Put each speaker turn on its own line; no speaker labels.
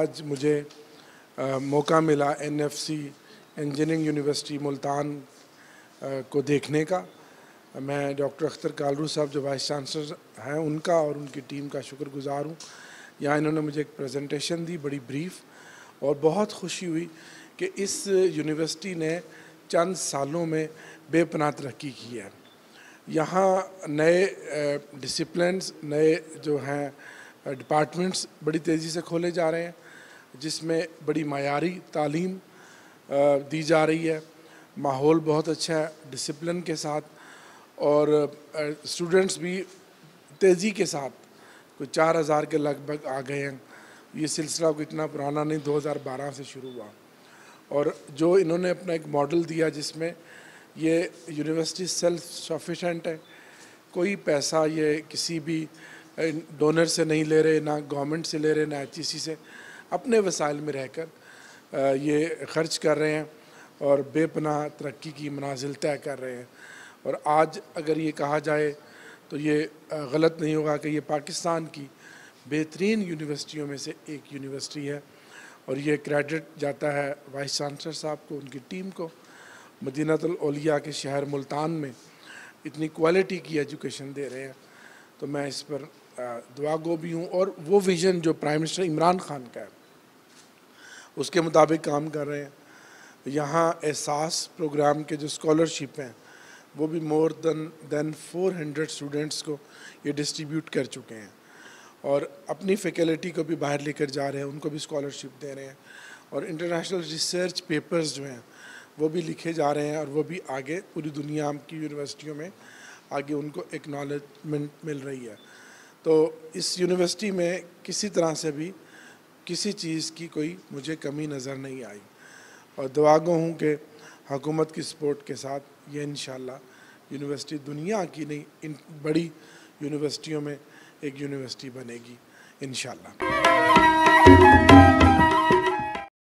آج مجھے موقع ملا N F C engineering university Multan کو دیکھنے کا میں ڈاکٹر اختر کالرو صاحب جو وائس چانسلر ہیں ان کا اور ان کی ٹیم کا شکر گزار ہوں یہاں انہوں نے مجھے ایک پریزنٹیشن دی بڑی بریف اور بہت خوشی ہوئی کہ اس یونیورسٹی نے چند سالوں میں بے پناہ ترقی کی ہے یہاں نئے ڈسپلنس نئے جو ہیں ڈپارٹمنٹس بڑی تیزی سے کھولے جا رہے ہیں جس میں بڑی معیاری تعلیم دی جا رہی ہے ماحول بہت اچھا ہے ڈسپلن کے ساتھ اور اسٹوڈنٹس بھی تیزی کے ساتھ کوئی چار ہزار کے لگ بھگ آ گئے ہیں یہ سلسلہ کو اتنا پرانا نہیں دو ہزار بارہ سے شروع ہوا اور جو انہوں نے اپنا ایک ماڈل دیا جس میں یہ یونیورسٹی سیلف سفیشینٹ ہے کوئی پیسہ یہ کسی بھی ڈونر سے نہیں لے رہے نہ گورنمنٹ سے لے رہے نہ ایچ ای سی سے اپنے وسائل میں رہ کر یہ خرچ کر رہے ہیں اور بے پناہ ترقی کی منازل طے کر رہے ہیں اور آج اگر یہ کہا جائے تو یہ غلط نہیں ہوگا کہ یہ پاکستان کی بہترین یونیورسٹیوں میں سے ایک یونیورسٹی ہے اور یہ کریڈٹ جاتا ہے وائس چانسلر صاحب کو ان کی ٹیم کو مدینہ الاولیاء کے شہر ملتان میں اتنی کوالٹی کی ایجوکیشن دے رہے ہیں تو میں اس پر دعا گو بھی ہوں اور وہ ویژن جو پرائم منسٹر عمران خان کا ہے اس کے مطابق کام کر رہے ہیں یہاں احساس پروگرام کے جو اسکالرشپ ہیں وہ بھی more than than four hundred students کو یہ ڈسٹریبیوٹ کر چکے ہیں اور اپنی فیکلٹی کو بھی باہر لے کر جا رہے ہیں ان کو بھی اسکالرشپ دے رہے ہیں اور انٹرنیشنل ریسرچ پیپرز جو ہیں وہ بھی لکھے جا رہے ہیں اور وہ بھی آگے پوری دنیا کی یونیورسٹیوں میں آگے ان کو ایک مل رہی ہے تو اس یونیورسٹی میں کسی طرح سے بھی کسی چیز کی کوئی مجھے کمی نظر نہیں آئی اور دعاگو ہوں کہ حکومت کی سپورٹ کے ساتھ یہ انشاءاللہ یونیورسٹی دنیا کی نہیں ان بڑی یونیورسٹیوں میں ایک یونیورسٹی بنے گی انشاءاللہ اللہ